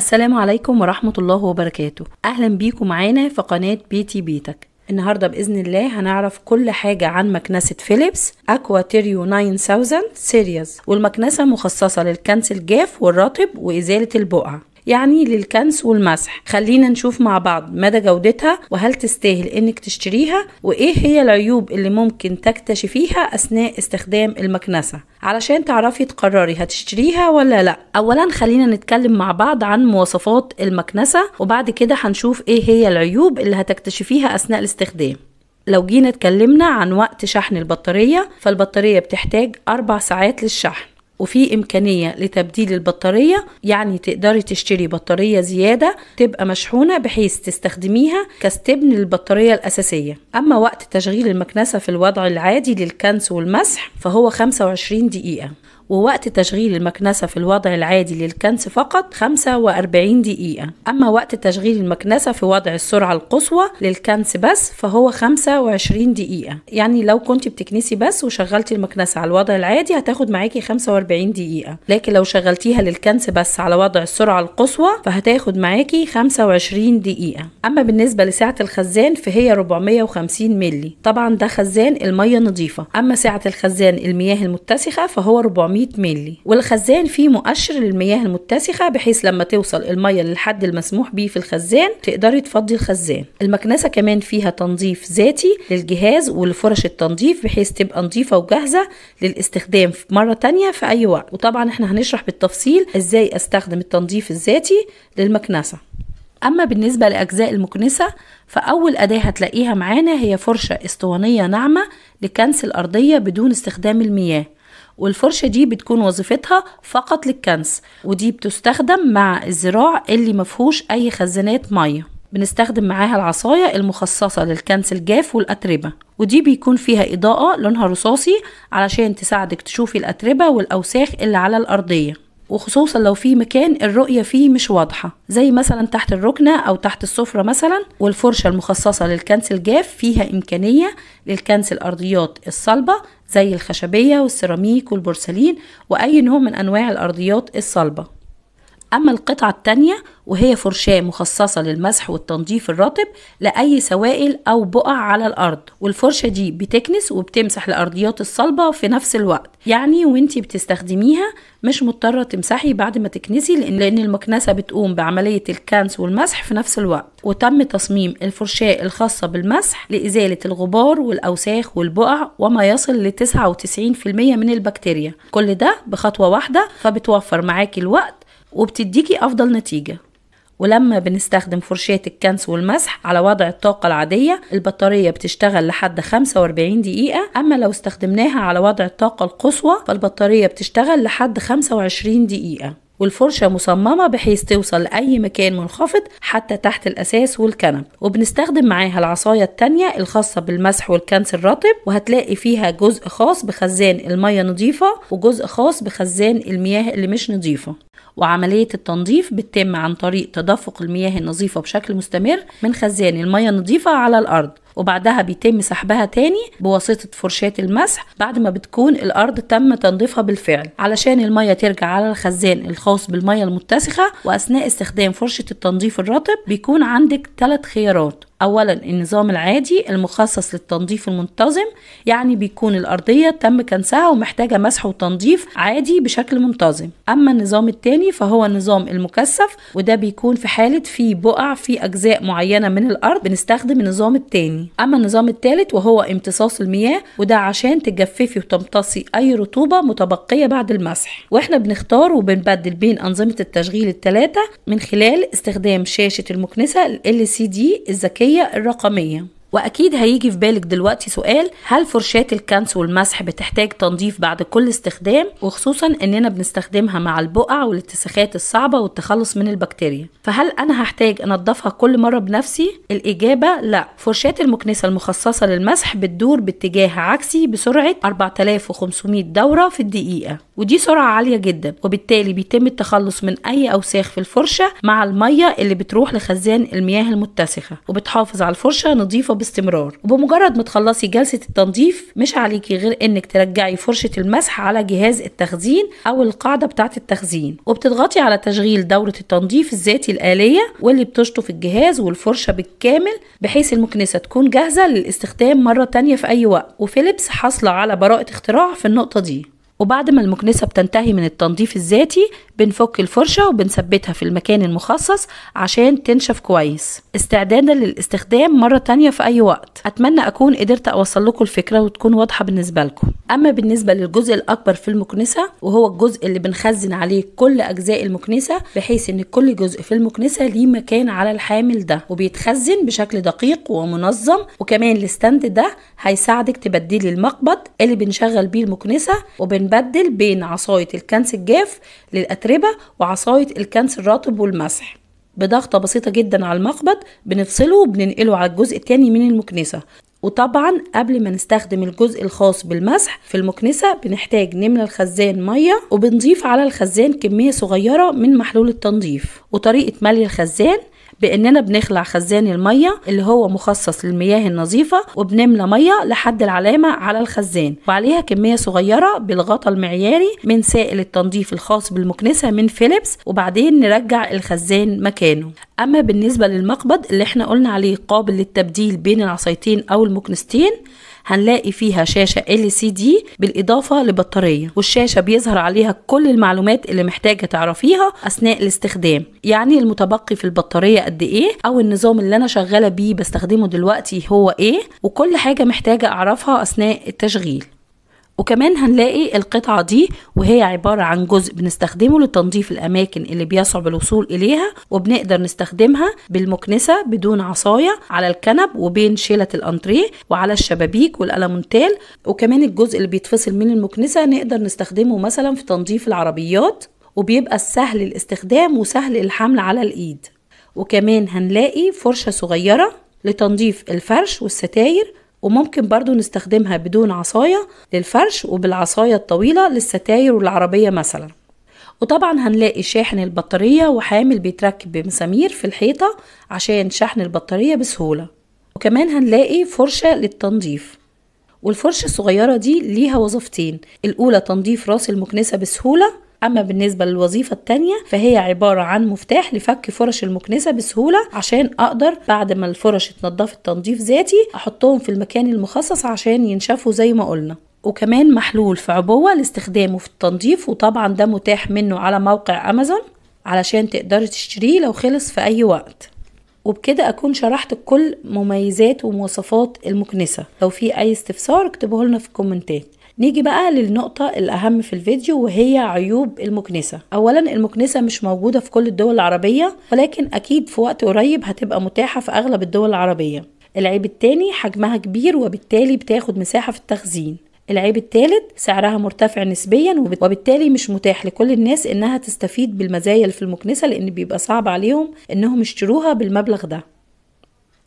السلام عليكم ورحمة الله وبركاته أهلا بيكم معانا في قناة بيتي بيتك النهاردة بإذن الله هنعرف كل حاجة عن مكنسة فيليبس أكوا تيريو 9000 سيريز والمكنسة مخصصة للكنس الجاف والرطب وإزالة البقع يعني للكنس والمسح خلينا نشوف مع بعض مدى جودتها وهل تستاهل انك تشتريها وايه هي العيوب اللي ممكن تكتشفيها اثناء استخدام المكنسه علشان تعرفي تقرري هتشتريها ولا لا اولا خلينا نتكلم مع بعض عن مواصفات المكنسه وبعد كده هنشوف ايه هي العيوب اللي هتكتشفيها اثناء الاستخدام لو جينا اتكلمنا عن وقت شحن البطارية فالبطارية بتحتاج أربع ساعات للشحن وفي إمكانية لتبديل البطارية يعني تقدري تشتري بطارية زيادة تبقى مشحونة بحيث تستخدميها كاستبن للبطارية الأساسية أما وقت تشغيل المكنسة في الوضع العادي للكنس والمسح فهو 25 دقيقة ووقت تشغيل المكنسة في الوضع العادي للكنس فقط 45 دقيقة أما وقت تشغيل المكنسة في وضع السرعة القصوى للكنس بس فهو 25 دقيقة يعني لو كنت بتكنسي بس وشغلتي المكنسة على الوضع العادي هتاخد معاكي 45 دقيقة لكن لو شغلتيها للكنس بس على وضع السرعة القصوى فهتاخد معاكي 25 دقيقة أما بالنسبة لسعة الخزان فهي 450 ملي طبعا ده خزان المية نظيفة أما سعة الخزان المياه المتسخة فهو 400 400 مللي والخزان فيه مؤشر للمياه المتسخة بحيث لما توصل المية للحد المسموح بيه في الخزان تقدري تفضي الخزان المكنسة كمان فيها تنظيف ذاتي للجهاز ولفرش التنظيف بحيث تبقى نظيفة وجاهزة للاستخدام مرة تانية في أي وقت وطبعا احنا هنشرح بالتفصيل ازاي استخدم التنظيف الذاتي للمكنسة أما بالنسبة لأجزاء المكنسة فأول أداة هتلاقيها معانا هي فرشة اسطوانية ناعمة لكنس الأرضية بدون استخدام المياه والفرشة دي بتكون وظيفتها فقط للكنس ودي بتستخدم مع الزراع اللي مفهوش أي خزانات مية بنستخدم معاها العصاية المخصصة للكنس الجاف والأتربة ودي بيكون فيها إضاءة لونها رصاصي علشان تساعدك تشوفي الأتربة والأوساخ اللي على الأرضية وخصوصا لو في مكان الرؤية فيه مش واضحة زي مثلا تحت الركنة أو تحت السفرة مثلا والفرشة المخصصة للكنس الجاف فيها إمكانية للكنس الأرضيات الصلبة زي الخشبية والسيراميك والبورسلين وأي نوع من أنواع الأرضيات الصلبة أما القطعة التانية وهي فرشاة مخصصة للمسح والتنظيف الرطب لأي سوائل أو بقع على الأرض والفرشة دي بتكنس وبتمسح الأرضيات الصلبة في نفس الوقت يعني وانتي بتستخدميها مش مضطرة تمسحي بعد ما تكنسي لأن, لأن المكنسة بتقوم بعملية الكنس والمسح في نفس الوقت وتم تصميم الفرشاة الخاصة بالمسح لإزالة الغبار والأوساخ والبقع وما يصل ل 99% من البكتيريا كل ده بخطوة واحدة فبتوفر معاكي الوقت وبتديكي أفضل نتيجة ولما بنستخدم فرشاة الكنس والمسح على وضع الطاقة العادية البطارية بتشتغل لحد 45 دقيقة أما لو استخدمناها على وضع الطاقة القصوى فالبطارية بتشتغل لحد 25 دقيقة والفرشة مصممة بحيث توصل لأي مكان منخفض حتى تحت الأساس والكنب وبنستخدم معاها العصاية التانية الخاصة بالمسح والكنس الرطب وهتلاقي فيها جزء خاص بخزان المية نظيفة وجزء خاص بخزان المياه اللي مش نظيفة وعملية التنظيف بتتم عن طريق تدفق المياه النظيفة بشكل مستمر من خزان المياه النظيفة على الأرض وبعدها بيتم سحبها تاني بواسطة فرشاة المسح بعد ما بتكون الأرض تم تنظيفها بالفعل علشان المية ترجع على الخزان الخاص بالمية المتسخة وأثناء استخدام فرشة التنظيف الرطب بيكون عندك ثلاث خيارات أولا النظام العادي المخصص للتنظيف المنتظم يعني بيكون الأرضية تم كنسها ومحتاجة مسح وتنظيف عادي بشكل منتظم أما النظام التاني فهو النظام المكثف وده بيكون في حالة في بقع في أجزاء معينة من الأرض بنستخدم النظام التاني أما النظام التالت وهو امتصاص المياه وده عشان تجففي وتمتصي أي رطوبة متبقية بعد المسح وإحنا بنختار وبنبدل بين أنظمة التشغيل التلاتة من خلال استخدام شاشة المكنسة ال LCD الذكية الهوية الرقمية واكيد هيجي في بالك دلوقتي سؤال هل فرشاه الكنس والمسح بتحتاج تنظيف بعد كل استخدام وخصوصا اننا بنستخدمها مع البقع والاتساخات الصعبه والتخلص من البكتيريا فهل انا هحتاج انضفها كل مره بنفسي الاجابه لا فرشاه المكنسه المخصصه للمسح بتدور باتجاه عكسي بسرعه 4500 دوره في الدقيقه ودي سرعه عاليه جدا وبالتالي بيتم التخلص من اي اوساخ في الفرشه مع الميه اللي بتروح لخزان المياه المتسخه وبتحافظ على الفرشه نظيفه باستمرار وبمجرد ما تخلصي جلسة التنظيف مش عليكي غير انك ترجعي فرشة المسح على جهاز التخزين او القاعدة بتاعة التخزين وبتضغطي على تشغيل دورة التنظيف الذاتي الآلية واللي بتشطف الجهاز والفرشة بالكامل بحيث المكنسة تكون جاهزة للاستخدام مرة تانية في أي وقت وفيليبس حاصلة على براءة اختراع في النقطة دي وبعد ما المكنسة بتنتهي من التنظيف الذاتي بنفك الفرشة وبنثبتها في المكان المخصص عشان تنشف كويس استعدادا للاستخدام مرة تانية في أي وقت أتمنى أكون قدرت أوصل لكم الفكرة وتكون واضحة بالنسبة لكم أما بالنسبة للجزء الأكبر في المكنسة وهو الجزء اللي بنخزن عليه كل أجزاء المكنسة بحيث إن كل جزء في المكنسة ليه مكان على الحامل ده وبيتخزن بشكل دقيق ومنظم وكمان الستاند ده هيساعدك تبدلي المقبض اللي بنشغل بيه المكنسة وبنبدل بين عصاية الكنس الجاف للأتربة الأتربة وعصاية الكنس الرطب والمسح بضغطة بسيطة جدا على المقبض بنفصله وبننقله على الجزء التاني من المكنسة وطبعا قبل ما نستخدم الجزء الخاص بالمسح في المكنسة بنحتاج نملى الخزان مية وبنضيف على الخزان كمية صغيرة من محلول التنظيف وطريقة ملي الخزان باننا بنخلع خزان الميه اللي هو مخصص للمياه النظيفه وبنملى ميه لحد العلامه على الخزان وعليها كميه صغيره بالغطا المعياري من سائل التنظيف الخاص بالمكنسه من فيليبس وبعدين نرجع الخزان مكانه اما بالنسبه للمقبض اللي احنا قلنا عليه قابل للتبديل بين العصايتين او المكنستين هنلاقي فيها شاشة LCD بالإضافة لبطارية والشاشة بيظهر عليها كل المعلومات اللي محتاجة تعرفيها أثناء الاستخدام يعني المتبقي في البطارية قد إيه أو النظام اللي أنا شغالة بيه بستخدمه دلوقتي هو إيه وكل حاجة محتاجة أعرفها أثناء التشغيل وكمان هنلاقي القطعة دي وهي عبارة عن جزء بنستخدمه لتنظيف الأماكن اللي بيصعب الوصول إليها وبنقدر نستخدمها بالمكنسة بدون عصاية على الكنب وبين شيلة الأنتريه وعلى الشبابيك والألمونتال وكمان الجزء اللي بيتفصل من المكنسة نقدر نستخدمه مثلا في تنظيف العربيات وبيبقى سهل الاستخدام وسهل الحمل على الإيد وكمان هنلاقي فرشة صغيرة لتنظيف الفرش والستاير وممكن برضو نستخدمها بدون عصاية للفرش وبالعصاية الطويلة للستاير والعربية مثلا وطبعا هنلاقي شاحن البطارية وحامل بيتركب بمسامير في الحيطة عشان شحن البطارية بسهولة وكمان هنلاقي فرشة للتنظيف والفرشة الصغيرة دي ليها وظيفتين الأولى تنظيف راس المكنسة بسهولة اما بالنسبه للوظيفه الثانيه فهي عباره عن مفتاح لفك فرش المكنسه بسهوله عشان اقدر بعد ما الفرش اتنضفت تنظيف ذاتي احطهم في المكان المخصص عشان ينشفوا زي ما قلنا وكمان محلول في عبوة لاستخدامه في التنظيف وطبعا ده متاح منه على موقع امازون علشان تقدري تشتريه لو خلص في اي وقت وبكده اكون شرحت كل مميزات ومواصفات المكنسه لو في اي استفسار اكتبوه لنا في الكومنتات نيجي بقى للنقطة الأهم في الفيديو وهي عيوب المكنسة أولا المكنسة مش موجودة في كل الدول العربية ولكن أكيد في وقت قريب هتبقى متاحة في أغلب الدول العربية العيب التاني حجمها كبير وبالتالي بتاخد مساحة في التخزين العيب الثالث سعرها مرتفع نسبيا وبالتالي مش متاح لكل الناس انها تستفيد بالمزايا اللي في المكنسه لان بيبقى صعب عليهم انهم يشتروها بالمبلغ ده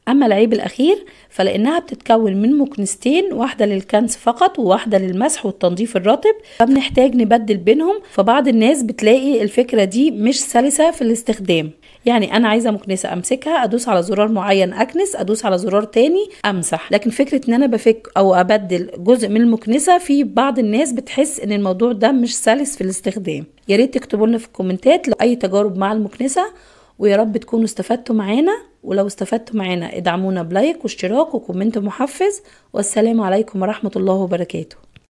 أما العيب الأخير فلأنها بتتكون من مكنستين واحدة للكنس فقط وواحدة للمسح والتنظيف الرطب فبنحتاج نبدل بينهم فبعض الناس بتلاقي الفكرة دي مش سلسة في الاستخدام يعني أنا عايزة مكنسة أمسكها أدوس على زرار معين أكنس أدوس على زرار تاني أمسح لكن فكرة إن أنا بفك أو أبدل جزء من المكنسة في بعض الناس بتحس إن الموضوع ده مش سلس في الاستخدام ياريت تكتبوا لنا في الكومنتات لو أي تجارب مع المكنسة ويا رب تكونوا استفدتوا معانا ولو استفدتوا معانا ادعمونا بلايك واشتراك وكومنت محفز والسلام عليكم ورحمة الله وبركاته